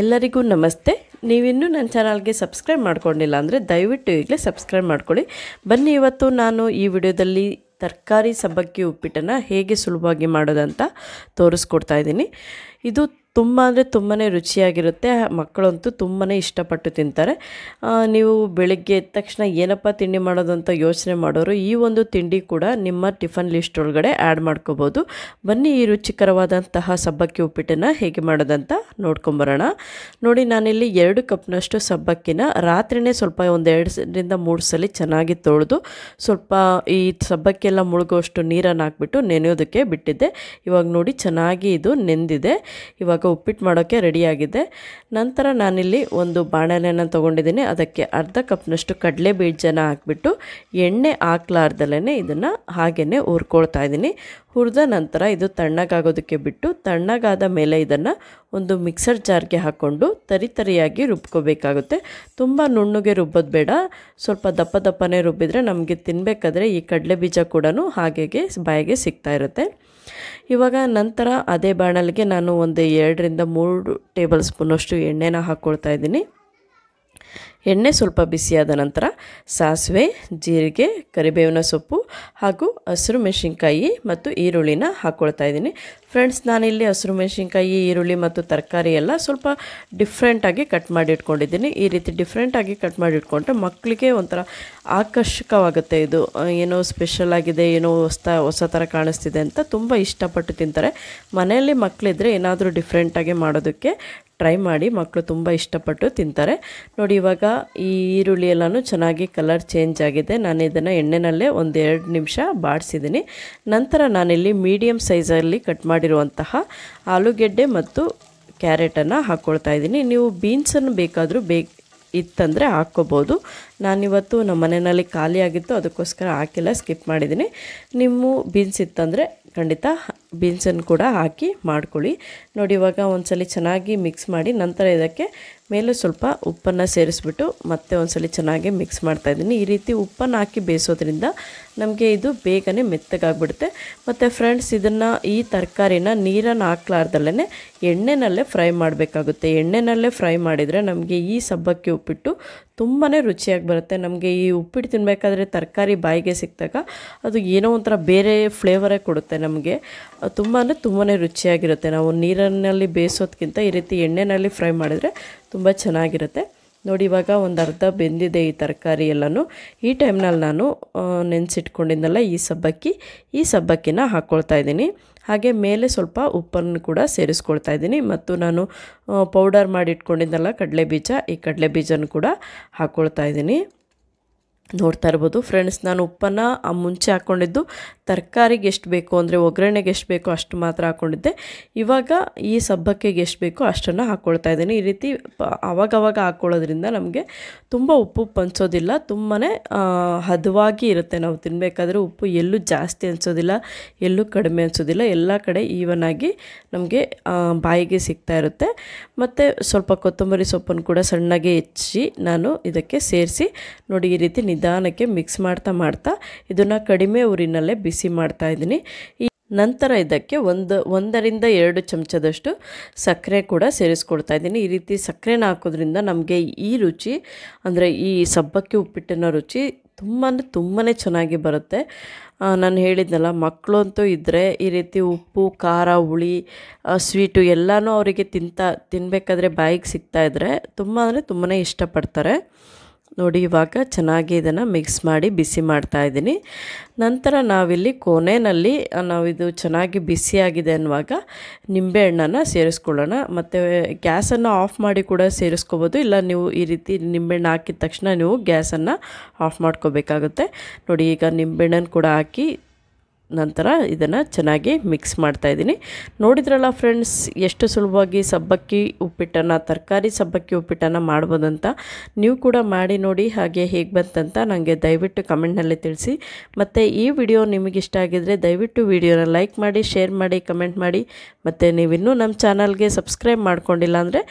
ಎಲ್ಲರಿಗೂ ನಮಸ್ತೆ ನೀವಿನ್ನೂ ನನ್ನ ಚಾನಲ್ಗೆ ಸಬ್ಸ್ಕ್ರೈಬ್ ಮಾಡ್ಕೊಂಡಿಲ್ಲ ಅಂದರೆ ದಯವಿಟ್ಟು ಈಗಲೇ ಸಬ್ಸ್ಕ್ರೈಬ್ ಮಾಡ್ಕೊಳ್ಳಿ ಬನ್ನಿ ಇವತ್ತು ನಾನು ಈ ವಿಡಿಯೋದಲ್ಲಿ ತರಕಾರಿ ಸಬ್ಬಕ್ಕಿ ಉಪ್ಪಿಟ್ಟನ್ನು ಹೇಗೆ ಸುಲಭವಾಗಿ ಮಾಡೋದಂತ ತೋರಿಸ್ಕೊಡ್ತಾ ಇದ್ದೀನಿ ಇದು ತುಂಬ ಅಂದರೆ ತುಂಬಾ ರುಚಿಯಾಗಿರುತ್ತೆ ಮಕ್ಕಳಂತೂ ತುಂಬಾ ಇಷ್ಟಪಟ್ಟು ತಿಂತಾರೆ ನೀವು ಬೆಳಿಗ್ಗೆ ಎದ್ದ ತಕ್ಷಣ ಏನಪ್ಪ ತಿಂಡಿ ಮಾಡೋದು ಅಂತ ಯೋಚನೆ ಮಾಡೋರು ಈ ಒಂದು ತಿಂಡಿ ಕೂಡ ನಿಮ್ಮ ಟಿಫನ್ ಲಿಸ್ಟ್ ಒಳಗಡೆ ಆ್ಯಡ್ ಮಾಡ್ಕೋಬೋದು ಬನ್ನಿ ಈ ರುಚಿಕರವಾದಂತಹ ಸಬ್ಬಕ್ಕಿ ಉಪ್ಪಿಟ್ಟನ್ನು ಹೇಗೆ ಮಾಡೋದಂತ ನೋಡ್ಕೊಂಬರೋಣ ನೋಡಿ ನಾನಿಲ್ಲಿ ಎರಡು ಕಪ್ನಷ್ಟು ಸಬ್ಬಕ್ಕಿನ ರಾತ್ರಿನೇ ಸ್ವಲ್ಪ ಒಂದು ಎರಡರಿಂದ ಮೂರು ಸಲ ಚೆನ್ನಾಗಿ ತೊಳೆದು ಸ್ವಲ್ಪ ಈ ಸಬ್ಬಕ್ಕಿ ಎಲ್ಲ ಮುಳುಗೋಷ್ಟು ನೀರನ್ನು ಹಾಕ್ಬಿಟ್ಟು ನೆನೆಯೋದಕ್ಕೆ ಬಿಟ್ಟಿದ್ದೆ ಇವಾಗ ನೋಡಿ ಚೆನ್ನಾಗಿ ಇದು ನೆಂದಿದೆ ಇವಾಗ ಉಪ್ಪಿಟ್ಟು ಮಾಡೋಕ್ಕೆ ರೆಡಿಯಾಗಿದೆ ನಂತರ ನಾನಿಲ್ಲಿ ಒಂದು ಬಾಣಲೆಯನ್ನು ತೊಗೊಂಡಿದ್ದೀನಿ ಅದಕ್ಕೆ ಅರ್ಧ ಕಪ್ನಷ್ಟು ಕಡಲೆ ಬೀಜನ ಹಾಕಿಬಿಟ್ಟು ಎಣ್ಣೆ ಹಾಕ್ಲಾರ್ದಲೇ ಇದನ್ನು ಹಾಗೇ ಹುರ್ಕೊಳ್ತಾ ಇದ್ದೀನಿ ಹುರಿದ ನಂತರ ಇದು ತಣ್ಣಗಾಗೋದಕ್ಕೆ ಬಿಟ್ಟು ತಣ್ಣಗಾದ ಮೇಲೆ ಇದನ್ನು ಒಂದು ಮಿಕ್ಸರ್ ಜಾರ್ಗೆ ಹಾಕ್ಕೊಂಡು ತರಿತರಿಯಾಗಿ ರುಬ್ಕೋಬೇಕಾಗುತ್ತೆ ತುಂಬ ನುಣ್ಣಗೆ ರುಬ್ಬೋದು ಬೇಡ ಸ್ವಲ್ಪ ದಪ್ಪ ದಪ್ಪನೇ ರುಬ್ಬಿದರೆ ನಮಗೆ ತಿನ್ನಬೇಕಾದ್ರೆ ಈ ಕಡಲೆ ಬೀಜ ಕೂಡ ಹಾಗೆಗೆ ಬಾಯಿಗೆ ಸಿಗ್ತಾ ಇರುತ್ತೆ ಇವಾಗ ನಂತರ ಅದೇ ಬಾಣಲಿಗೆ ನಾನು ಒಂದು ಎರಡರಿಂದ ಮೂರು ಟೇಬಲ್ ಸ್ಪೂನಷ್ಟು ಎಣ್ಣೆನ ಹಾಕ್ಕೊಳ್ತಾ ಇದ್ದೀನಿ ಎಣ್ಣೆ ಸ್ವಲ್ಪ ಬಿಸಿಯಾದ ನಂತರ ಸಾಸಿವೆ ಜೀರಿಗೆ ಕರಿಬೇವಿನ ಸೊಪ್ಪು ಹಾಗೂ ಹಸಿರು ಮೆಣಸಿನ್ಕಾಯಿ ಮತ್ತು ಈರುಳ್ಳಿನ ಹಾಕ್ಕೊಳ್ತಾ ಇದ್ದೀನಿ ಫ್ರೆಂಡ್ಸ್ ನಾನಿಲ್ಲಿ ಹಸಿರು ಮೆಣಸಿನ್ಕಾಯಿ ಈರುಳ್ಳಿ ಮತ್ತು ತರಕಾರಿ ಎಲ್ಲ ಸ್ವಲ್ಪ ಡಿಫ್ರೆಂಟಾಗಿ ಕಟ್ ಮಾಡಿ ಇಟ್ಕೊಂಡಿದ್ದೀನಿ ಈ ರೀತಿ ಡಿಫ್ರೆಂಟಾಗಿ ಕಟ್ ಮಾಡಿ ಇಟ್ಕೊಂಡ್ರೆ ಮಕ್ಕಳಿಗೆ ಒಂಥರ ಆಕರ್ಷಕವಾಗುತ್ತೆ ಇದು ಏನೋ ಸ್ಪೆಷಲ್ ಆಗಿದೆ ಏನೋ ಹೊಸ ಹೊಸ ಥರ ಕಾಣಿಸ್ತಿದೆ ಅಂತ ತುಂಬ ಇಷ್ಟಪಟ್ಟು ತಿಂತಾರೆ ಮನೆಯಲ್ಲಿ ಮಕ್ಕಳಿದ್ರೆ ಏನಾದರೂ ಡಿಫ್ರೆಂಟಾಗಿ ಮಾಡೋದಕ್ಕೆ ಟ್ರೈ ಮಾಡಿ ಮಕ್ಕಳು ತುಂಬ ಇಷ್ಟಪಟ್ಟು ತಿಂತಾರೆ ನೋಡಿ ಇವಾಗ ಈ ಈರುಳ್ಳಿ ಎಲ್ಲನೂ ಚೆನ್ನಾಗಿ ಕಲರ್ ಚೇಂಜ್ ಆಗಿದೆ ನಾನು ಇದನ್ನು ಎಣ್ಣೆನಲ್ಲೇ ಒಂದು ಎರಡು ನಿಮಿಷ ಬಾಡಿಸಿದ್ದೀನಿ ನಂತರ ನಾನಿಲ್ಲಿ ಮೀಡಿಯಮ್ ಸೈಜಲ್ಲಿ ಕಟ್ ಮಾಡಿರುವಂತಹ ಆಲೂಗೆಡ್ಡೆ ಮತ್ತು ಕ್ಯಾರೆಟನ್ನು ಹಾಕ್ಕೊಳ್ತಾ ಇದ್ದೀನಿ ನೀವು ಬೀನ್ಸನ್ನು ಬೇಕಾದರೂ ಬೇ ಇತ್ತಂದರೆ ಹಾಕ್ಕೋಬೋದು ನಾನಿವತ್ತು ನಮ್ಮ ಮನೆಯಲ್ಲಿ ಖಾಲಿಯಾಗಿತ್ತು ಅದಕ್ಕೋಸ್ಕರ ಹಾಕಿಲ್ಲ ಸ್ಕಿಪ್ ಮಾಡಿದ್ದೀನಿ ನಿಮ್ಮ ಬೀನ್ಸ್ ಇತ್ತಂದರೆ ಖಂಡಿತ ಬೀನ್ಸನ್ನು ಕೂಡ ಹಾಕಿ ಮಾಡ್ಕೊಳ್ಳಿ ನೋಡಿ ಇವಾಗ ಒಂದ್ಸಲಿ ಚೆನ್ನಾಗಿ ಮಿಕ್ಸ್ ಮಾಡಿ ನಂತರ ಇದಕ್ಕೆ ಮೇಲೆ ಸ್ವಲ್ಪ ಉಪ್ಪನ್ನು ಸೇರಿಸ್ಬಿಟ್ಟು ಮತ್ತೆ ಒಂದ್ಸಲಿ ಚೆನ್ನಾಗಿ ಮಿಕ್ಸ್ ಮಾಡ್ತಾಯಿದ್ದೀನಿ ಈ ರೀತಿ ಉಪ್ಪನ್ನು ಹಾಕಿ ಬೇಯಿಸೋದ್ರಿಂದ ನಮಗೆ ಇದು ಬೇಗನೆ ಮೆತ್ತಗಾಗ್ಬಿಡುತ್ತೆ ಮತ್ತು ಫ್ರೆಂಡ್ಸ್ ಇದನ್ನು ಈ ತರಕಾರಿನ ನೀರನ್ನು ಹಾಕ್ಲಾರ್ದಲ್ಲೇ ಎಣ್ಣೆನಲ್ಲೇ ಫ್ರೈ ಮಾಡಬೇಕಾಗುತ್ತೆ ಎಣ್ಣೆನಲ್ಲೇ ಫ್ರೈ ಮಾಡಿದರೆ ನಮಗೆ ಈ ಸಬ್ಬಕ್ಕಿ ಉಪ್ಪಿಟ್ಟು ತುಂಬಾ ರುಚಿಯಾಗಿ ಬರುತ್ತೆ ನಮಗೆ ಈ ಉಪ್ಪಿಟ್ಟು ತಿನ್ನಬೇಕಾದ್ರೆ ತರಕಾರಿ ಬಾಯಿಗೆ ಸಿಕ್ಕಿದಾಗ ಅದು ಏನೋ ಒಂಥರ ಬೇರೆ ಫ್ಲೇವರೇ ಕೊಡುತ್ತೆ ನಮಗೆ ತುಂಬ ಅಂದರೆ ತುಂಬಾ ರುಚಿಯಾಗಿರುತ್ತೆ ನಾವು ನೀರಿನಲ್ಲಿ ಬೇಯಿಸೋದಕ್ಕಿಂತ ಈ ರೀತಿ ಎಣ್ಣೆಯಲ್ಲಿ ಫ್ರೈ ಮಾಡಿದರೆ ತುಂಬ ಚೆನ್ನಾಗಿರುತ್ತೆ ನೋಡಿ ಇವಾಗ ಒಂದು ಅರ್ಧ ಬೆಂದಿದೆ ಈ ತರಕಾರಿ ಎಲ್ಲನೂ ಈ ಟೈಮ್ನಲ್ಲಿ ನಾನು ನೆನೆಸಿಟ್ಕೊಂಡಿದ್ದೆಲ್ಲ ಈ ಸಬ್ಬಕ್ಕಿ ಈ ಸಬ್ಬಕ್ಕಿನ ಹಾಕ್ಕೊಳ್ತಾ ಇದ್ದೀನಿ ಹಾಗೆ ಮೇಲೆ ಸ್ವಲ್ಪ ಉಪ್ಪನ್ನು ಕೂಡ ಸೇರಿಸ್ಕೊಳ್ತಾ ಇದ್ದೀನಿ ಮತ್ತು ನಾನು ಪೌಡರ್ ಮಾಡಿಟ್ಕೊಂಡಿದ್ದೆಲ್ಲ ಕಡಲೆ ಬೀಜ ಈ ಕಡಲೆ ಬೀಜನೂ ಕೂಡ ಹಾಕ್ಕೊಳ್ತಾ ಇದ್ದೀನಿ ನೋಡ್ತಾ ಇರ್ಬೋದು ಫ್ರೆಂಡ್ಸ್ ನಾನು ಉಪ್ಪನ್ನು ಮುಂಚೆ ಹಾಕ್ಕೊಂಡಿದ್ದು ತರಕಾರಿಗೆ ಎಷ್ಟು ಬೇಕು ಅಂದರೆ ಒಗ್ಗರಣೆಗೆ ಎಷ್ಟು ಬೇಕೋ ಅಷ್ಟು ಮಾತ್ರ ಹಾಕ್ಕೊಂಡಿದ್ದೆ ಇವಾಗ ಈ ಸಬ್ಬಕ್ಕಿಗೆ ಎಷ್ಟು ಬೇಕೋ ಅಷ್ಟನ್ನು ಹಾಕ್ಕೊಳ್ತಾ ಇದ್ದೀನಿ ಈ ರೀತಿ ಆವಾಗವಾಗ ಹಾಕ್ಕೊಳ್ಳೋದ್ರಿಂದ ನಮಗೆ ತುಂಬ ಉಪ್ಪು ಪಂಚೋದಿಲ್ಲ ತುಂಬಾ ಹದವಾಗಿ ಇರುತ್ತೆ ನಾವು ತಿನ್ನಬೇಕಾದ್ರೆ ಉಪ್ಪು ಎಲ್ಲೂ ಜಾಸ್ತಿ ಅನಿಸೋದಿಲ್ಲ ಎಲ್ಲೂ ಕಡಿಮೆ ಅನಿಸೋದಿಲ್ಲ ಎಲ್ಲ ಕಡೆ ಈವನ್ ಆಗಿ ನಮಗೆ ಬಾಯಿಗೆ ಸಿಗ್ತಾ ಇರುತ್ತೆ ಮತ್ತು ಸ್ವಲ್ಪ ಕೊತ್ತಂಬರಿ ಸೊಪ್ಪನ್ನು ಕೂಡ ಸಣ್ಣಗೆ ಹೆಚ್ಚಿ ನಾನು ಇದಕ್ಕೆ ಸೇರಿಸಿ ನೋಡಿ ಈ ರೀತಿ ನಿಧಾನಕ್ಕೆ ಮಿಕ್ಸ್ ಮಾಡ್ತಾ ಮಾಡ್ತಾ ಇದನ್ನು ಕಡಿಮೆ ಊರಿನಲ್ಲೇ ಬಿಸಿ ಬಿಸಿ ಮಾಡ್ತಾ ಈ ನಂತರ ಇದಕ್ಕೆ ಒಂದು ಒಂದರಿಂದ ಎರಡು ಚಮಚದಷ್ಟು ಸಕ್ಕರೆ ಕೂಡ ಸೇರಿಸ್ಕೊಡ್ತಾ ಇದ್ದೀನಿ ಈ ರೀತಿ ಸಕ್ಕರೆನ ಹಾಕೋದ್ರಿಂದ ನಮಗೆ ಈ ರುಚಿ ಅಂದರೆ ಈ ಸಬ್ಬಕ್ಕಿ ಉಪ್ಪಿಟ್ಟಿನ ರುಚಿ ತುಂಬಾ ತುಂಬಾ ಚೆನ್ನಾಗಿ ಬರುತ್ತೆ ನಾನು ಹೇಳಿದ್ನಲ್ಲ ಮಕ್ಕಳು ಅಂತೂ ಇದ್ದರೆ ಈ ರೀತಿ ಉಪ್ಪು ಖಾರ ಹುಳಿ ಸ್ವೀಟು ಎಲ್ಲನೂ ಅವರಿಗೆ ತಿಂತ ತಿನ್ನಬೇಕಾದ್ರೆ ಬಾಯಿಗೆ ಸಿಗ್ತಾಯಿದ್ರೆ ತುಂಬ ಅಂದರೆ ತುಂಬಾ ಇಷ್ಟಪಡ್ತಾರೆ ನೋಡಿ ಇವಾಗ ಚೆನ್ನಾಗಿ ಇದನ್ನು ಮಿಕ್ಸ್ ಮಾಡಿ ಬಿಸಿ ಮಾಡ್ತಾ ಇದ್ದೀನಿ ನಂತರ ನಾವಿಲ್ಲಿ ನಾವು ಇದು ಚೆನ್ನಾಗಿ ಬಿಸಿಯಾಗಿದೆ ಅನ್ನುವಾಗ ನಿಂಬೆಹಣ್ಣನ್ನು ಸೇರಿಸ್ಕೊಳ್ಳೋಣ ಮತ್ತು ಗ್ಯಾಸನ್ನು ಆಫ್ ಮಾಡಿ ಕೂಡ ಸೇರಿಸ್ಕೋಬೋದು ಇಲ್ಲ ನೀವು ಈ ರೀತಿ ನಿಂಬೆಹಣ್ಣು ಹಾಕಿದ ತಕ್ಷಣ ನೀವು ಗ್ಯಾಸನ್ನು ಆಫ್ ಮಾಡ್ಕೋಬೇಕಾಗುತ್ತೆ ನೋಡಿ ಈಗ ನಿಂಬೆಹಣ್ಣನ್ನು ಕೂಡ ಹಾಕಿ ನಂತರ ಇದನ್ನು ಚೆನ್ನಾಗಿ ಮಿಕ್ಸ್ ಮಾಡ್ತಾಯಿದ್ದೀನಿ ನೋಡಿದ್ರಲ್ಲ ಫ್ರೆಂಡ್ಸ್ ಎಷ್ಟು ಸುಲಭವಾಗಿ ಸಬ್ಬಕ್ಕಿ ಉಪ್ಪಿಟ್ಟನ್ನು ತರಕಾರಿ ಸಬ್ಬಕ್ಕಿ ಉಪ್ಪಿಟ್ಟನ್ನು ಮಾಡ್ಬೋದಂತ ನೀವು ಕೂಡ ಮಾಡಿ ನೋಡಿ ಹಾಗೆ ಹೇಗೆ ಬಂತಂತ ನನಗೆ ದಯವಿಟ್ಟು ಕಮೆಂಟ್ನಲ್ಲಿ ತಿಳಿಸಿ ಮತ್ತು ಈ ವಿಡಿಯೋ ನಿಮಗಿಷ್ಟ ಆಗಿದ್ದರೆ ದಯವಿಟ್ಟು ವಿಡಿಯೋನ ಲೈಕ್ ಮಾಡಿ ಶೇರ್ ಮಾಡಿ ಕಮೆಂಟ್ ಮಾಡಿ ಮತ್ತು ನೀವಿನ್ನೂ ನಮ್ಮ ಚಾನಲ್ಗೆ ಸಬ್ಸ್ಕ್ರೈಬ್ ಮಾಡ್ಕೊಂಡಿಲ್ಲ ಅಂದರೆ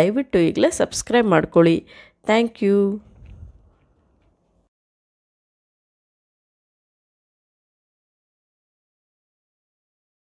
ದಯವಿಟ್ಟು ಈಗಲೇ ಸಬ್ಸ್ಕ್ರೈಬ್ ಮಾಡ್ಕೊಳ್ಳಿ ಥ್ಯಾಂಕ್ ಯು